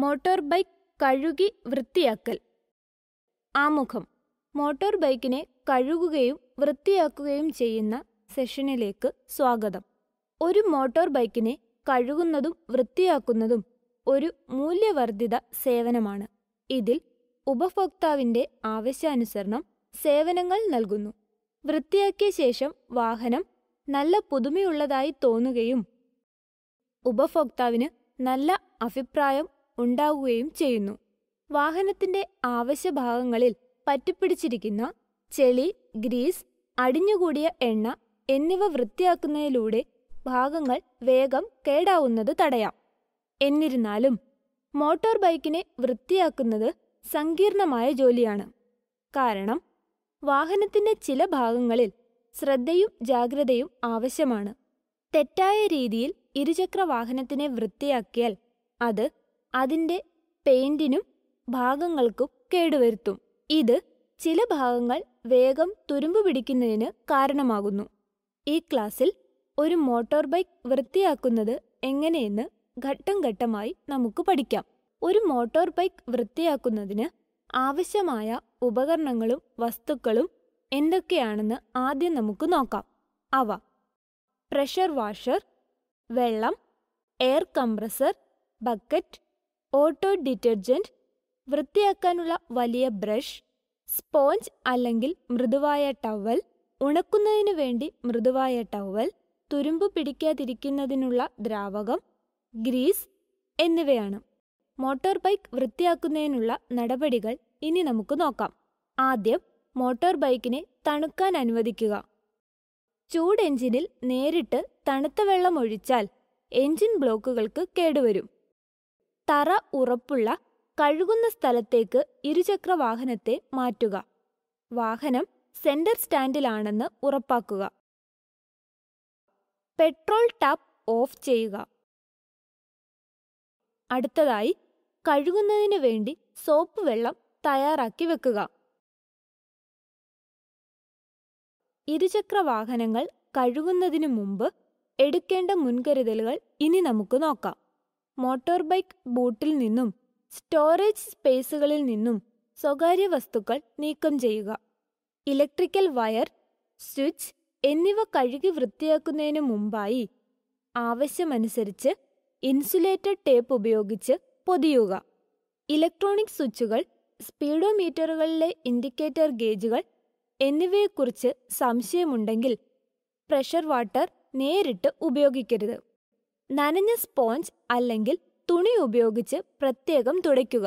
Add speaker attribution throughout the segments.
Speaker 1: motor bike കഴുകി വൃത്തിയാക്കൽ ആമുഖം മോട്ടോർ ബൈക്കിനെ കഴുകുകയും വൃത്തിയാക്കുകയും ചെയ്യുന്ന സെഷനിലേക്ക് സ്വാഗതം ഒരു മോട്ടോർ ബൈക്കിനെ കഴുകുന്നതും വൃത്തിയാക്കുന്നതും ഒരു മൂല്യവർദ്ധിത സേവനമാണ് ഇതിൽ ഉപഭോക്താവിൻ്റെ ആവശ്യാനുസരണം സേവനങ്ങൾ നൽകുന്നു വൃത്തിയാക്കിയ ശേഷം വാഹനം നല്ല പുതുമയുള്ളതായി തോന്നുകയും ഉപഭോക്താവിന് നല്ല അഭിപ്രായം ഉണ്ടാവുകയും ചെയ്യുന്നു വാഹനത്തിന്റെ ആവശ്യഭാഗങ്ങളിൽ പറ്റിപ്പിടിച്ചിരിക്കുന്ന ചെളി ഗ്രീസ് അടിഞ്ഞുകൂടിയ എണ്ണ എന്നിവ വൃത്തിയാക്കുന്നതിലൂടെ ഭാഗങ്ങൾ വേഗം കേടാവുന്നത് തടയാം എന്നിരുന്നാലും മോട്ടോർ ബൈക്കിനെ വൃത്തിയാക്കുന്നത് സങ്കീർണമായ ജോലിയാണ് കാരണം വാഹനത്തിന്റെ ചില ഭാഗങ്ങളിൽ ശ്രദ്ധയും ജാഗ്രതയും ആവശ്യമാണ് തെറ്റായ രീതിയിൽ ഇരുചക്ര വാഹനത്തിനെ വൃത്തിയാക്കിയാൽ അത് അതിൻ്റെ പെയിൻറ്റിനും ഭാഗങ്ങൾക്കും കേടുവരുത്തും ഇത് ചില ഭാഗങ്ങൾ വേഗം തുരുമ്പ് പിടിക്കുന്നതിന് കാരണമാകുന്നു ഈ ക്ലാസ്സിൽ ഒരു മോട്ടോർ ബൈക്ക് വൃത്തിയാക്കുന്നത് എങ്ങനെയെന്ന് ഘട്ടം ഘട്ടമായി നമുക്ക് പഠിക്കാം ഒരു മോട്ടോർ ബൈക്ക് വൃത്തിയാക്കുന്നതിന് ആവശ്യമായ ഉപകരണങ്ങളും വസ്തുക്കളും എന്തൊക്കെയാണെന്ന് ആദ്യം നമുക്ക് നോക്കാം അവ പ്രഷർ വാഷർ വെള്ളം air compressor bucket auto detergent വൃത്തിയാക്കാനുള്ള വലിയ ബ്രഷ് സ്പോഞ്ച് അല്ലെങ്കിൽ മൃദുവായ ടവൽ ഉണക്കുന്നതിന് വേണ്ടി മൃദുവായ ടവൽ തുരുമ്പ് പിടിക്കാതിരിക്കുന്നതിനുള്ള ദ്രാവകം ഗ്രീസ് എന്നിവയാണ് മോട്ടോർ ബൈക്ക് വൃത്തിയാക്കുന്നതിനുള്ള നടപടികൾ ഇനി നമുക്ക് നോക്കാം ആദ്യം മോട്ടോർ ബൈക്കിനെ തണുക്കാൻ അനുവദിക്കുക ചൂട് എഞ്ചിനിൽ നേരിട്ട് തണുത്ത വെള്ളം ഒഴിച്ചാൽ എഞ്ചിൻ ബ്ലോക്കുകൾക്ക് കേടുവരും തറ ഉറപ്പുള്ള കഴുകുന്ന സ്ഥലത്തേക്ക് ഇരുചക്ര വാഹനത്തെ മാറ്റുക വാഹനം സെന്റർ സ്റ്റാൻഡിലാണെന്ന് ഉറപ്പാക്കുക പെട്രോൾ ടാപ്പ് ഓഫ് ചെയ്യുക അടുത്തതായി കഴുകുന്നതിന് വേണ്ടി സോപ്പ് വെള്ളം തയ്യാറാക്കി വെക്കുക ഇരുചക്ര വാഹനങ്ങൾ കഴുകുന്നതിന് മുമ്പ് എടുക്കേണ്ട മുൻകരുതലുകൾ ഇനി നമുക്ക് നോക്കാം മോട്ടോർ ബൈക്ക് ബൂട്ടിൽ നിന്നും സ്റ്റോറേജ് സ്പേസുകളിൽ നിന്നും സ്വകാര്യ വസ്തുക്കൾ നീക്കം ചെയ്യുക ഇലക്ട്രിക്കൽ വയർ സ്വിച്ച് എന്നിവ കഴുകി വൃത്തിയാക്കുന്നതിന് മുമ്പായി ആവശ്യമനുസരിച്ച് ഇൻസുലേറ്റഡ് ടേപ്പ് ഉപയോഗിച്ച് പൊതിയുക ഇലക്ട്രോണിക് സ്വിച്ചുകൾ സ്പീഡോമീറ്ററുകളിലെ ഇൻഡിക്കേറ്റർ ഗേജുകൾ എന്നിവയെക്കുറിച്ച് സംശയമുണ്ടെങ്കിൽ പ്രഷർ വാട്ടർ നേരിട്ട് ഉപയോഗിക്കരുത് നനഞ്ഞ സ്പോഞ്ച് അല്ലെങ്കിൽ തുണി ഉപയോഗിച്ച് പ്രത്യേകം തുടയ്ക്കുക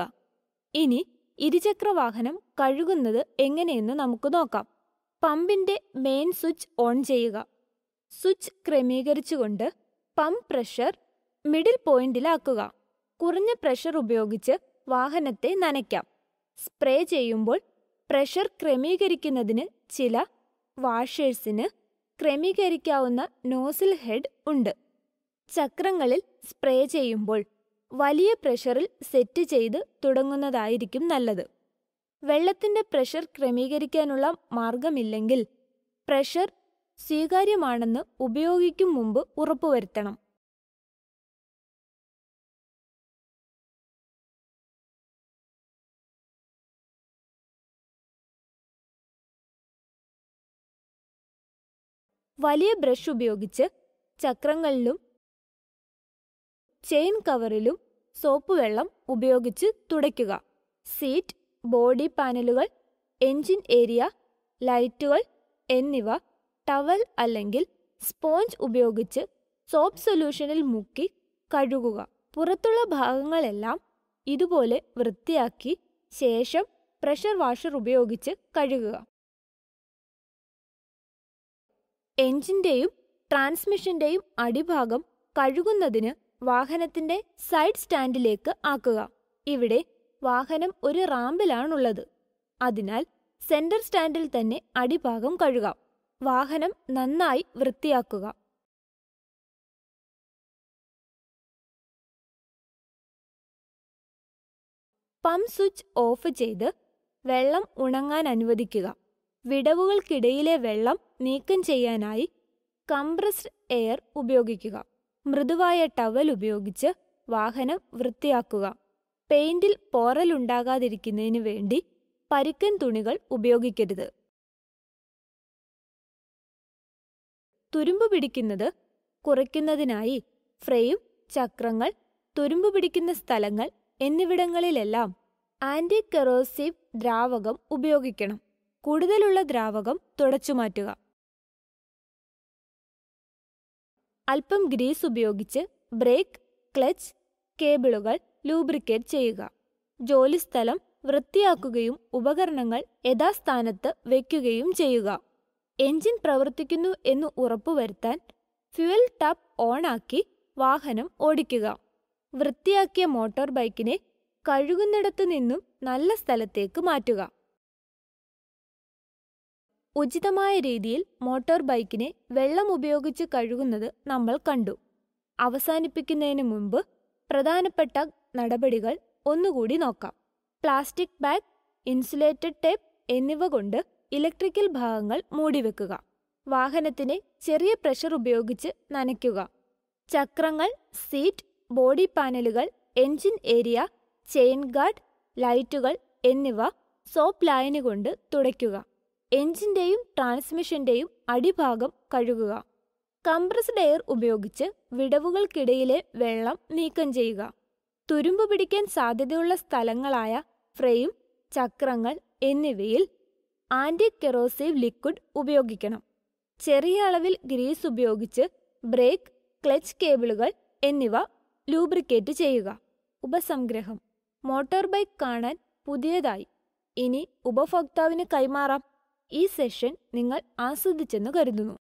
Speaker 1: ഇനി വാഹനം കഴുകുന്നത് എങ്ങനെയെന്ന് നമുക്ക് നോക്കാം പമ്പിന്റെ മെയിൻ സ്വിച്ച് ഓൺ ചെയ്യുക സ്വിച്ച് ക്രമീകരിച്ചുകൊണ്ട് പമ്പ് പ്രഷർ മിഡിൽ പോയിന്റിലാക്കുക കുറഞ്ഞ പ്രഷർ ഉപയോഗിച്ച് വാഹനത്തെ നനയ്ക്കാം സ്പ്രേ ചെയ്യുമ്പോൾ പ്രഷർ ക്രമീകരിക്കുന്നതിന് ചില വാഷേഴ്സിന് ക്രമീകരിക്കാവുന്ന നോസിൽ ഹെഡ് ഉണ്ട് ചക്രങ്ങളിൽ സ്പ്രേ ചെയ്യുമ്പോൾ വലിയ പ്രഷറിൽ സെറ്റ് ചെയ്ത് തുടങ്ങുന്നതായിരിക്കും നല്ലത് വെള്ളത്തിൻ്റെ പ്രഷർ ക്രമീകരിക്കാനുള്ള മാർഗമില്ലെങ്കിൽ പ്രഷർ സ്വീകാര്യമാണെന്ന് ഉപയോഗിക്കും മുമ്പ് ഉറപ്പുവരുത്തണം വലിയ ബ്രഷ് ഉപയോഗിച്ച് ചക്രങ്ങളിലും ചെയിൻ കവറിലും സോപ്പ് വെള്ളം ഉപയോഗിച്ച് തുടയ്ക്കുക സീറ്റ് ബോഡി പാനലുകൾ എൻജിൻ ഏരിയ ലൈറ്റുകൾ എന്നിവ ടവൽ അല്ലെങ്കിൽ സ്പോഞ്ച് ഉപയോഗിച്ച് സോപ്പ് സൊല്യൂഷനിൽ മുക്കി കഴുകുക പുറത്തുള്ള ഭാഗങ്ങളെല്ലാം ഇതുപോലെ വൃത്തിയാക്കി ശേഷം പ്രഷർ വാഷർ ഉപയോഗിച്ച് കഴുകുക എൻജിൻ്റെയും ട്രാൻസ്മിഷൻ്റെയും അടിഭാഗം കഴുകുന്നതിന് വാഹനത്തിന്റെ സൈഡ് സ്റ്റാൻഡിലേക്ക് ആക്കുക ഇവിടെ വാഹനം ഒരു റാമ്പിലാണുള്ളത് അതിനാൽ സെന്റർ സ്റ്റാൻഡിൽ തന്നെ അടിഭാഗം കഴുകാം വാഹനം നന്നായി വൃത്തിയാക്കുക പമ്പ് സ്വിച്ച് ഓഫ് ചെയ്ത് വെള്ളം ഉണങ്ങാൻ അനുവദിക്കുക വിടവുകൾക്കിടയിലെ വെള്ളം നീക്കം ചെയ്യാനായി കംപ്രസ്ഡ് എയർ ഉപയോഗിക്കുക മൃദുവായ ടവൽ ഉപയോഗിച്ച് വാഹനം വൃത്തിയാക്കുക പെയിന്റിൽ ഉണ്ടാകാതിരിക്കുന്നതിന് വേണ്ടി പരുക്കൻ തുണികൾ ഉപയോഗിക്കരുത് തുരുമ്പ് പിടിക്കുന്നത് കുറയ്ക്കുന്നതിനായി ഫ്രെയിം ചക്രങ്ങൾ തുരുമ്പ് പിടിക്കുന്ന സ്ഥലങ്ങൾ എന്നിവിടങ്ങളിലെല്ലാം ആന്റി കെറോസീവ് ദ്രാവകം ഉപയോഗിക്കണം കൂടുതലുള്ള ദ്രാവകം തുടച്ചു മാറ്റുക അല്പം ഗ്രീസ് ഉപയോഗിച്ച് ബ്രേക്ക് ക്ലച്ച് കേബിളുകൾ ലൂബ്രിക്കേറ്റ് ചെയ്യുക ജോലിസ്ഥലം വൃത്തിയാക്കുകയും ഉപകരണങ്ങൾ യഥാസ്ഥാനത്ത് വയ്ക്കുകയും ചെയ്യുക എഞ്ചിൻ പ്രവർത്തിക്കുന്നു എന്ന് ഉറപ്പുവരുത്താൻ ഫ്യുവൽ ടാപ്പ് ഓണാക്കി വാഹനം ഓടിക്കുക വൃത്തിയാക്കിയ മോട്ടോർ ബൈക്കിനെ കഴുകുന്നിടത്തു നിന്നും നല്ല സ്ഥലത്തേക്ക് മാറ്റുക ഉചിതമായ രീതിയിൽ മോട്ടോർ ബൈക്കിനെ വെള്ളം ഉപയോഗിച്ച് കഴുകുന്നത് നമ്മൾ കണ്ടു അവസാനിപ്പിക്കുന്നതിന് മുമ്പ് പ്രധാനപ്പെട്ട നടപടികൾ ഒന്നുകൂടി നോക്കാം പ്ലാസ്റ്റിക് ബാഗ് ഇൻസുലേറ്റഡ് ടേപ്പ് എന്നിവ കൊണ്ട് ഇലക്ട്രിക്കൽ ഭാഗങ്ങൾ മൂടിവെക്കുക വാഹനത്തിനെ ചെറിയ പ്രഷർ ഉപയോഗിച്ച് നനയ്ക്കുക ചക്രങ്ങൾ സീറ്റ് ബോഡി പാനലുകൾ എൻജിൻ ഏരിയ ചെയിൻ ഗാർഡ് ലൈറ്റുകൾ എന്നിവ സോപ്പ് ലായനി കൊണ്ട് തുടയ്ക്കുക എഞ്ചിൻ്റെയും ട്രാൻസ്മിഷൻ്റെയും അടിഭാഗം കഴുകുക കംപ്രസ്ഡ് എയർ ഉപയോഗിച്ച് വിടവുകൾക്കിടയിലെ വെള്ളം നീക്കം ചെയ്യുക തുരുമ്പ് പിടിക്കാൻ സാധ്യതയുള്ള സ്ഥലങ്ങളായ ഫ്രെയിം ചക്രങ്ങൾ എന്നിവയിൽ ആൻറ്റി കെറോസീവ് ലിക്വിഡ് ഉപയോഗിക്കണം ചെറിയ അളവിൽ ഗ്രീസ് ഉപയോഗിച്ച് ബ്രേക്ക് ക്ലച്ച് കേബിളുകൾ എന്നിവ ലൂബ്രിക്കേറ്റ് ചെയ്യുക ഉപസംഗ്രഹം മോട്ടോർ ബൈക്ക് കാണാൻ പുതിയതായി ഇനി ഉപഭോക്താവിന് കൈമാറാം ഈ സെഷൻ നിങ്ങൾ ആസ്വദിച്ചെന്ന് കരുതുന്നു